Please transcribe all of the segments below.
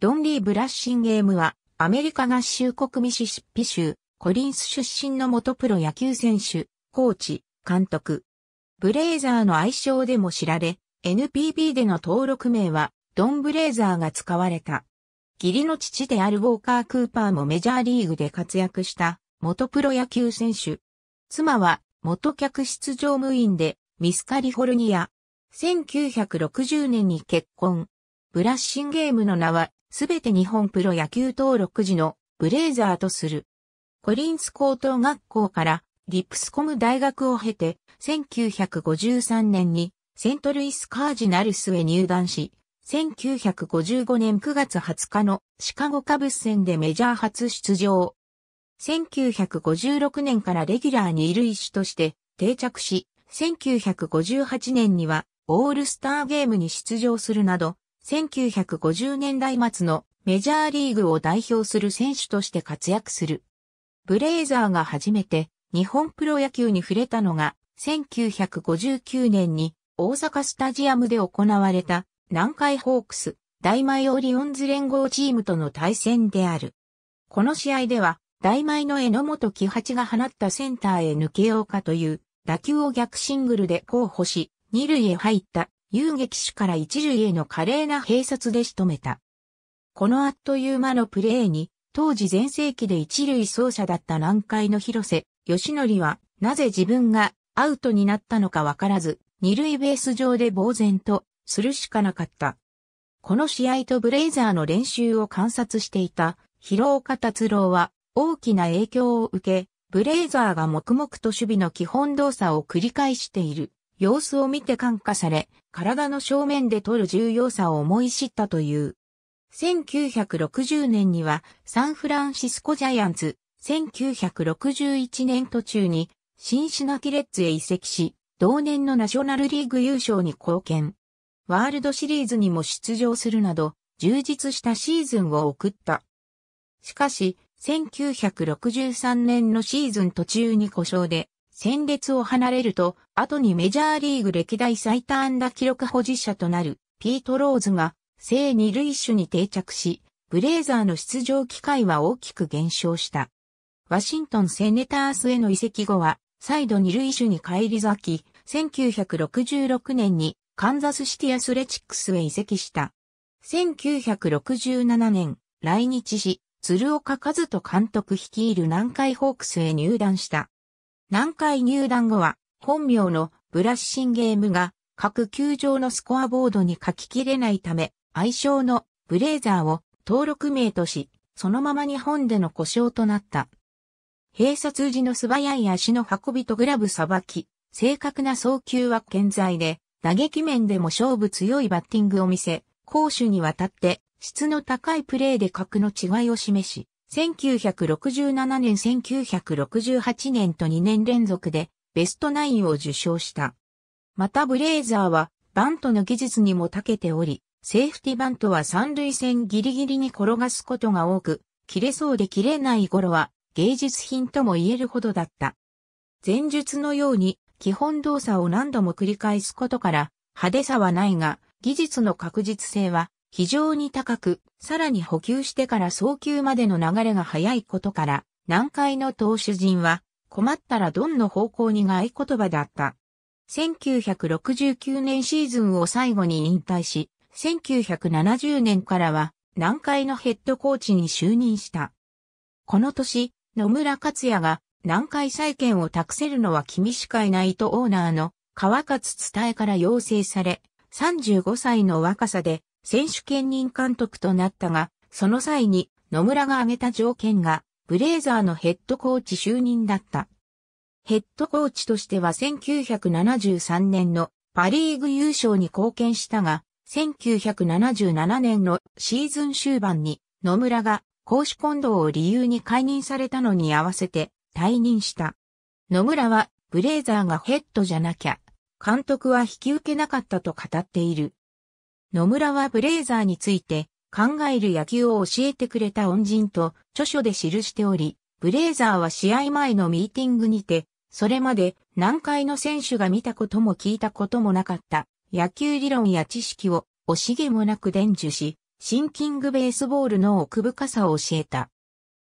ドンリー・ブラッシンゲームは、アメリカ合衆国ミシシッピ州、コリンス出身の元プロ野球選手、コーチ、監督。ブレイザーの愛称でも知られ、NPB での登録名は、ドン・ブレイザーが使われた。義理の父であるウォーカー・クーパーもメジャーリーグで活躍した、元プロ野球選手。妻は、元客室乗務員で、ミスカリフォルニア。1960年に結婚。ブラッシンゲームの名は、すべて日本プロ野球登録時のブレイザーとする。コリンス高等学校からリップスコム大学を経て、1953年にセントルイスカージナルスへ入団し、1955年9月20日のシカゴカブス戦でメジャー初出場。1956年からレギュラーにいる種として定着し、1958年にはオールスターゲームに出場するなど、1950年代末のメジャーリーグを代表する選手として活躍する。ブレイザーが初めて日本プロ野球に触れたのが1959年に大阪スタジアムで行われた南海ホークス大米オリオンズ連合チームとの対戦である。この試合では大米の榎本喜八が放ったセンターへ抜けようかという打球を逆シングルで候補し、二塁へ入った遊撃手から一塁への華麗な併殺で仕留めた。このあっという間のプレーに、当時前世紀で一塁走者だった南海の広瀬、義則は、なぜ自分がアウトになったのかわからず、二塁ベース上で呆然とするしかなかった。この試合とブレイザーの練習を観察していた広岡達郎は大きな影響を受け、ブレイザーが黙々と守備の基本動作を繰り返している様子を見て感化され、体の正面で取る重要さを思い知ったという。1960年にはサンフランシスコジャイアンツ、1961年途中にシンシナキレッズへ移籍し、同年のナショナルリーグ優勝に貢献。ワールドシリーズにも出場するなど、充実したシーズンを送った。しかし、1963年のシーズン途中に故障で戦列を離れると、後にメジャーリーグ歴代最多安打記録保持者となるピート・ローズが、正二塁手に定着し、ブレーザーの出場機会は大きく減少した。ワシントンセネタースへの移籍後は、再度二塁手に返り咲き、1966年にカンザスシティアスレチックスへ移籍した。1967年、来日し、鶴岡和人監督率いる南海ホークスへ入団した。南海入団後は、本名のブラッシンゲームが各球場のスコアボードに書ききれないため、愛称のブレーザーを登録名とし、そのまま日本での故障となった。閉鎖通時の素早い足の運びとグラブさばき、正確な送球は健在で、打撃面でも勝負強いバッティングを見せ、攻守にわたって質の高いプレーで格の違いを示し、1967年1968年と2年連続でベストナインを受賞した。またブレイザーはバントの技術にも長けており、セーフティバントは三塁線ギリギリに転がすことが多く、切れそうで切れない頃は芸術品とも言えるほどだった。前述のように基本動作を何度も繰り返すことから派手さはないが技術の確実性は非常に高く、さらに補給してから早球までの流れが速いことから、南海の投手陣は、困ったらどんの方向にが合言葉だった。1969年シーズンを最後に引退し、1970年からは南海のヘッドコーチに就任した。この年、野村克也が南海再建を託せるのは君しかいないとオーナーの川勝伝えから要請され、35歳の若さで選手兼任監督となったが、その際に野村が挙げた条件が、ブレイザーのヘッドコーチ就任だった。ヘッドコーチとしては1973年のパリーグ優勝に貢献したが、1977年のシーズン終盤に野村が公私混同を理由に解任されたのに合わせて退任した。野村はブレイザーがヘッドじゃなきゃ、監督は引き受けなかったと語っている。野村はブレイザーについて考える野球を教えてくれた恩人と著書で記しており、ブレイザーは試合前のミーティングにて、それまで南海の選手が見たことも聞いたこともなかった野球理論や知識を惜しげもなく伝授し、シンキングベースボールの奥深さを教えた。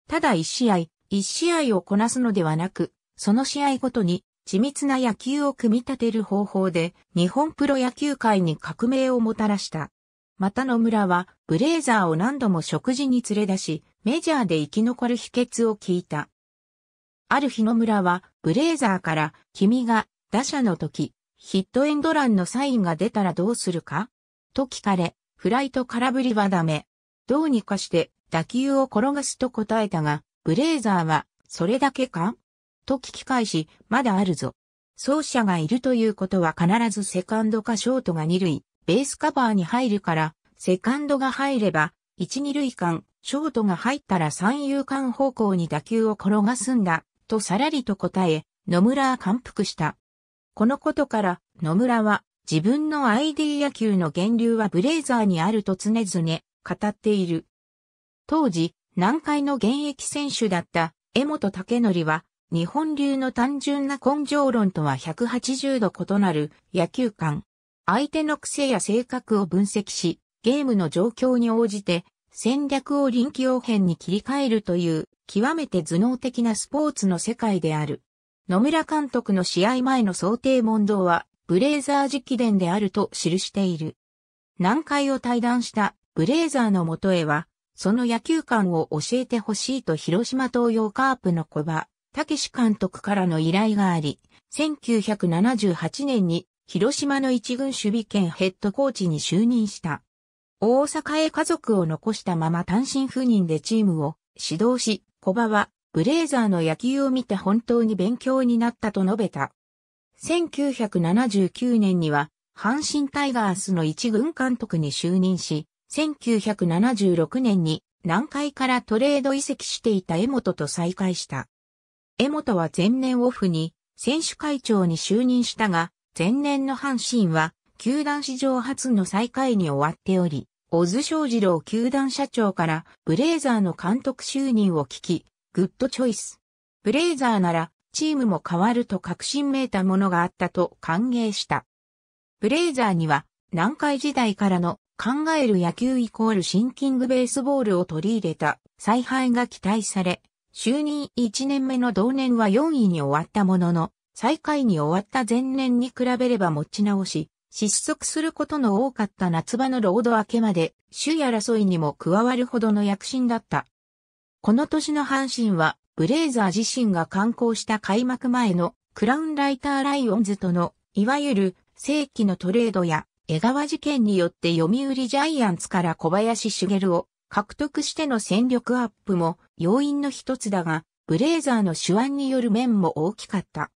ただ一試合、一試合をこなすのではなく、その試合ごとに緻密な野球を組み立てる方法で日本プロ野球界に革命をもたらした。また野村はブレイザーを何度も食事に連れ出し、メジャーで生き残る秘訣を聞いた。ある日野村はブレイザーから君が打者の時、ヒットエンドランのサインが出たらどうするかと聞かれ、フライト空振りはダメ。どうにかして打球を転がすと答えたが、ブレイザーはそれだけかと聞き返し、まだあるぞ。走者がいるということは必ずセカンドかショートが二塁、ベースカバーに入るから、セカンドが入れば、一二塁間、ショートが入ったら三遊間方向に打球を転がすんだ、とさらりと答え、野村は感服した。このことから、野村は、自分の ID 野球の源流はブレイザーにあると常々語っている。当時、南海の現役選手だった江本武則は、日本流の単純な根性論とは180度異なる野球観。相手の癖や性格を分析し、ゲームの状況に応じて戦略を臨機応変に切り替えるという極めて頭脳的なスポーツの世界である。野村監督の試合前の想定問答はブレーザー直伝であると記している。南海を対談したブレーザーのもとへは、その野球観を教えてほしいと広島東洋カープの小場、武監督からの依頼があり、1978年に広島の一軍守備兼ヘッドコーチに就任した。大阪へ家族を残したまま単身赴任でチームを指導し、小葉はブレーザーの野球を見て本当に勉強になったと述べた。1979年には阪神タイガースの一軍監督に就任し、1976年に南海からトレード移籍していた江本と再会した。江本は前年オフに選手会長に就任したが、前年の阪神は、球団史上初の最下位に終わっており、小津正二郎球団社長からブレイザーの監督就任を聞き、グッドチョイス。ブレイザーならチームも変わると確信めいたものがあったと歓迎した。ブレイザーには南海時代からの考える野球イコールシンキングベースボールを取り入れた采配が期待され、就任1年目の同年は4位に終わったものの、最下位に終わった前年に比べれば持ち直し、失速することの多かった夏場のロード明けまで、首位争いにも加わるほどの躍進だった。この年の阪神は、ブレイザー自身が観光した開幕前のクラウンライターライオンズとの、いわゆる正規のトレードや江川事件によって読売ジャイアンツから小林茂を獲得しての戦力アップも要因の一つだが、ブレーザーの手腕による面も大きかった。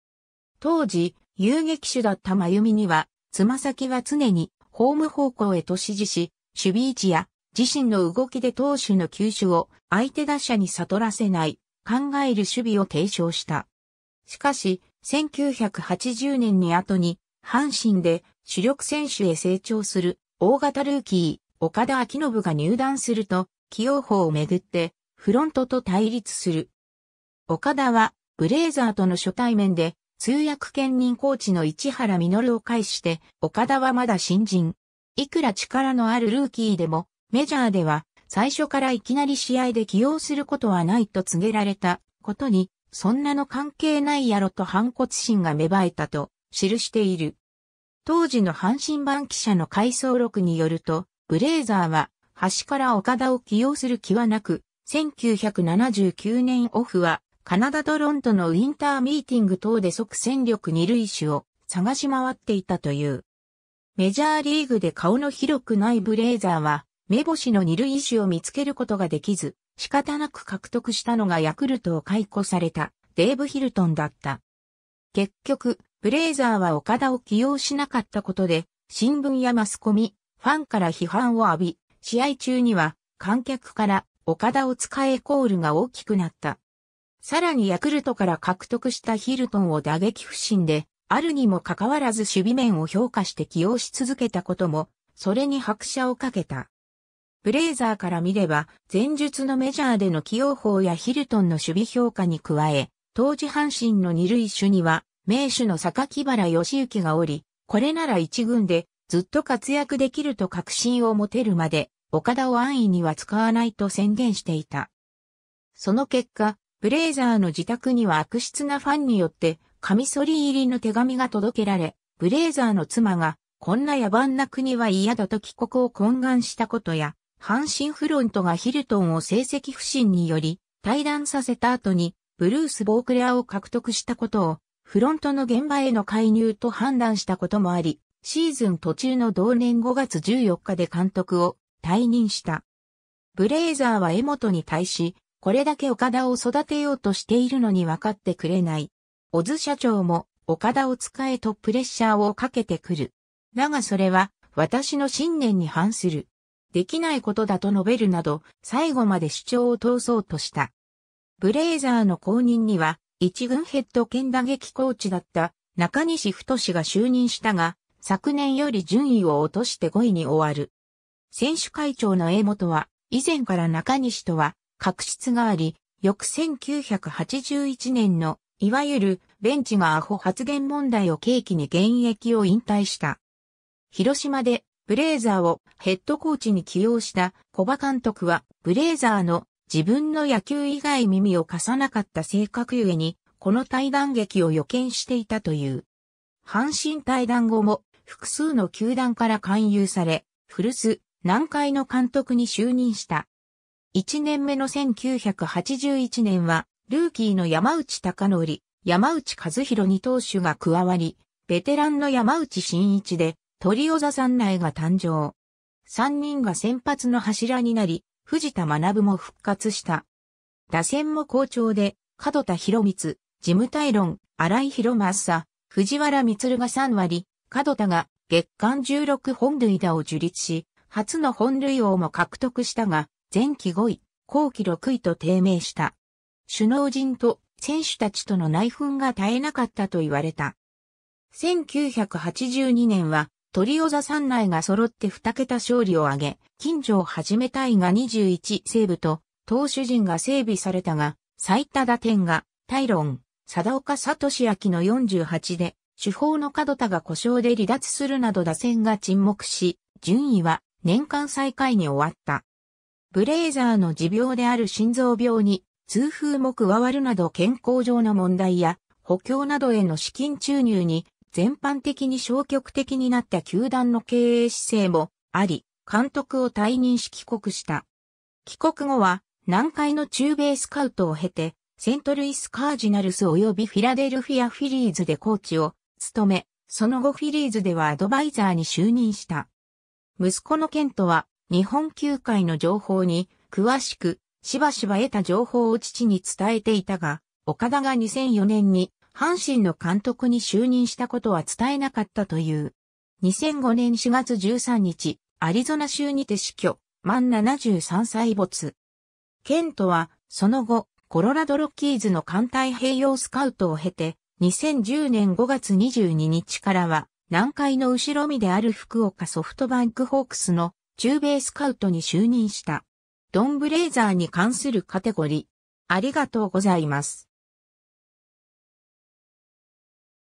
当時、遊撃手だった真由美には、つま先は常にホーム方向へと指示し、守備位置や自身の動きで投手の球種を相手打者に悟らせない、考える守備を提唱した。しかし、1980年に後に、阪神で主力選手へ成長する大型ルーキー、岡田昭信が入団すると、起用法をめぐって、フロントと対立する。岡田は、ブレイザーとの初対面で、通訳兼任コーチの市原実を介して、岡田はまだ新人。いくら力のあるルーキーでも、メジャーでは、最初からいきなり試合で起用することはないと告げられたことに、そんなの関係ないやろと反骨心が芽生えたと記している。当時の阪神版記者の回想録によると、ブレイザーは、端から岡田を起用する気はなく、1979年オフは、カナダドロントのウィンターミーティング等で即戦力二塁手を探し回っていたという。メジャーリーグで顔の広くないブレイザーは、目星の二塁手を見つけることができず、仕方なく獲得したのがヤクルトを解雇されたデーブ・ヒルトンだった。結局、ブレイザーは岡田を起用しなかったことで、新聞やマスコミ、ファンから批判を浴び、試合中には観客から岡田を使えコールが大きくなった。さらにヤクルトから獲得したヒルトンを打撃不振で、あるにもかかわらず守備面を評価して起用し続けたことも、それに拍車をかけた。ブレイザーから見れば、前述のメジャーでの起用法やヒルトンの守備評価に加え、当時阪神の二塁手には、名手の坂木原義行がおり、これなら一軍でずっと活躍できると確信を持てるまで、岡田を安易には使わないと宣言していた。その結果、ブレイザーの自宅には悪質なファンによってカミソリ入りの手紙が届けられ、ブレイザーの妻がこんな野蛮な国は嫌だと帰国を懇願したことや、阪神フロントがヒルトンを成績不振により退団させた後にブルース・ボークレアを獲得したことをフロントの現場への介入と判断したこともあり、シーズン途中の同年5月14日で監督を退任した。ブレイザーは江本に対し、これだけ岡田を育てようとしているのに分かってくれない。小津社長も岡田を使えとプレッシャーをかけてくる。だがそれは私の信念に反する。できないことだと述べるなど、最後まで主張を通そうとした。ブレイザーの後任には、一軍ヘッド兼打撃コーチだった中西太が就任したが、昨年より順位を落として5位に終わる。選手会長の江本は、以前から中西とは、確執があり、翌1981年の、いわゆる、ベンチがアホ発言問題を契機に現役を引退した。広島で、ブレーザーをヘッドコーチに起用した小葉監督は、ブレーザーの自分の野球以外耳を貸さなかった性格ゆえに、この対談劇を予見していたという。阪神対談後も複数の球団から勧誘され、古巣、南海の監督に就任した。1年目の1981年は、ルーキーの山内隆則、山内和弘二投手が加わり、ベテランの山内真一で、鳥尾座三内が誕生。3人が先発の柱になり、藤田学も復活した。打線も好調で、角田博光、ジム・タイロン、荒井博正、藤原光が3割、角田が月間16本塁打を樹立し、初の本塁王も獲得したが、前期5位、後期6位と低迷した。首脳陣と選手たちとの内紛が絶えなかったと言われた。1982年は、トリオザ内が揃って2桁勝利を挙げ、近所を始めたいが21西部と、投手陣が整備されたが、最多打点が、タイロン、貞岡聡明の48で、主砲の角田が故障で離脱するなど打線が沈黙し、順位は年間最下位に終わった。ブレイザーの持病である心臓病に痛風も加わるなど健康上の問題や補強などへの資金注入に全般的に消極的になった球団の経営姿勢もあり、監督を退任し帰国した。帰国後は南海の中米スカウトを経てセントルイスカージナルス及びフィラデルフィアフィリーズでコーチを務め、その後フィリーズではアドバイザーに就任した。息子のケントは日本球界の情報に詳しくしばしば得た情報を父に伝えていたが、岡田が2004年に阪神の監督に就任したことは伝えなかったという。2005年4月13日、アリゾナ州にて死去、満73歳没。ケントは、その後、コロラドロッキーズの艦隊併用スカウトを経て、2010年5月22日からは、南海の後ろ身である福岡ソフトバンクホークスの中米スカウトに就任した。ドンブレイザーに関するカテゴリー。ありがとうございます。